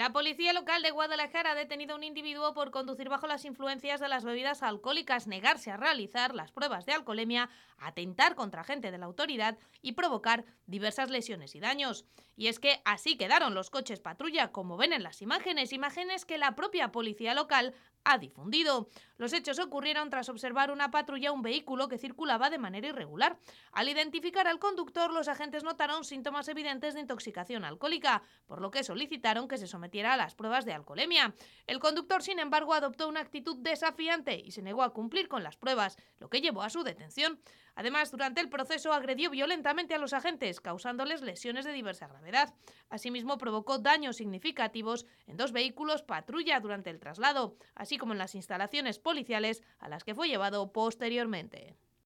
La policía local de Guadalajara ha detenido a un individuo por conducir bajo las influencias de las bebidas alcohólicas, negarse a realizar las pruebas de alcoholemia, atentar contra gente de la autoridad y provocar diversas lesiones y daños. Y es que así quedaron los coches patrulla, como ven en las imágenes, imágenes que la propia policía local ha difundido. Los hechos ocurrieron tras observar una patrulla un vehículo que circulaba de manera irregular. Al identificar al conductor, los agentes notaron síntomas evidentes de intoxicación alcohólica, por lo que solicitaron que se sometiera a las pruebas de alcoholemia. El conductor, sin embargo, adoptó una actitud desafiante y se negó a cumplir con las pruebas, lo que llevó a su detención. Además, durante el proceso agredió violentamente a los agentes, causándoles lesiones de diversa gravedad. Asimismo, provocó daños significativos en dos vehículos patrulla durante el traslado así como en las instalaciones policiales a las que fue llevado posteriormente.